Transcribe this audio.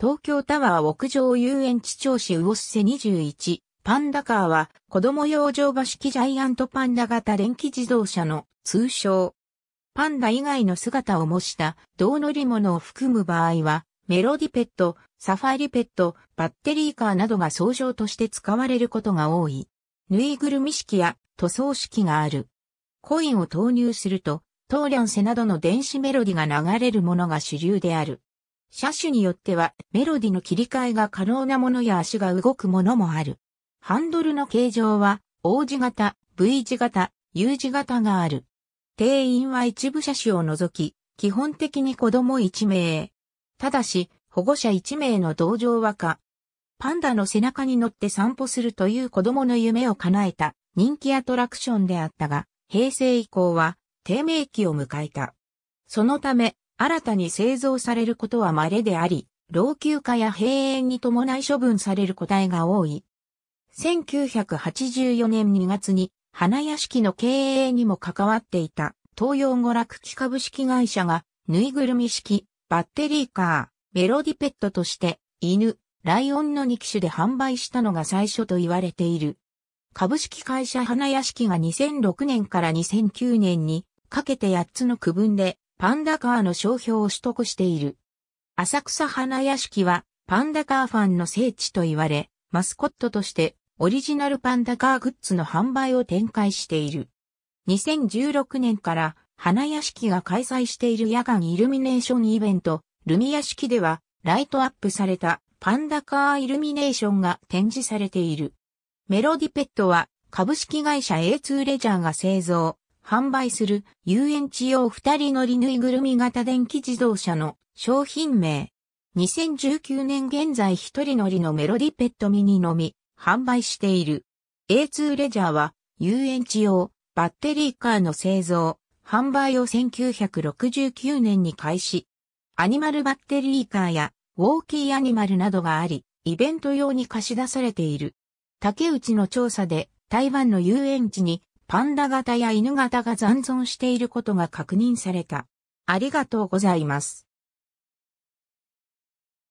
東京タワー屋上遊園地調子魚瀬21、パンダカーは子供用乗馬式ジャイアントパンダ型電気自動車の通称。パンダ以外の姿を模した銅乗り物を含む場合は、メロディペット、サファリペット、バッテリーカーなどが総称として使われることが多い。ぬいぐるみ式や塗装式がある。コインを投入すると、トーリャンセなどの電子メロディが流れるものが主流である。車種によってはメロディの切り替えが可能なものや足が動くものもある。ハンドルの形状は O 字型、V 字型、U 字型がある。定員は一部車種を除き、基本的に子供1名。ただし、保護者1名の同乗は可。パンダの背中に乗って散歩するという子供の夢を叶えた人気アトラクションであったが、平成以降は低迷期を迎えた。そのため、新たに製造されることは稀であり、老朽化や閉園に伴い処分される個体が多い。1984年2月に花屋敷の経営にも関わっていた東洋娯楽機株式会社がぬいぐるみ式バッテリーカーメロディペットとして犬、ライオンの2機種で販売したのが最初と言われている。株式会社花屋敷が2006年から2009年にかけて8つの区分でパンダカーの商標を取得している。浅草花屋敷はパンダカーファンの聖地と言われ、マスコットとしてオリジナルパンダカーグッズの販売を展開している。2016年から花屋敷が開催している夜間イルミネーションイベント、ルミ屋敷ではライトアップされたパンダカーイルミネーションが展示されている。メロディペットは株式会社 A2 レジャーが製造、販売する遊園地用二人乗りぬいぐるみ型電気自動車の商品名。2019年現在一人乗りのメロディペットミニのみ販売している。A2 レジャーは遊園地用バッテリーカーの製造、販売を1969年に開始。アニマルバッテリーカーやウォーキーアニマルなどがあり、イベント用に貸し出されている。竹内の調査で台湾の遊園地にパンダ型や犬型が残存していることが確認された。ありがとうございます。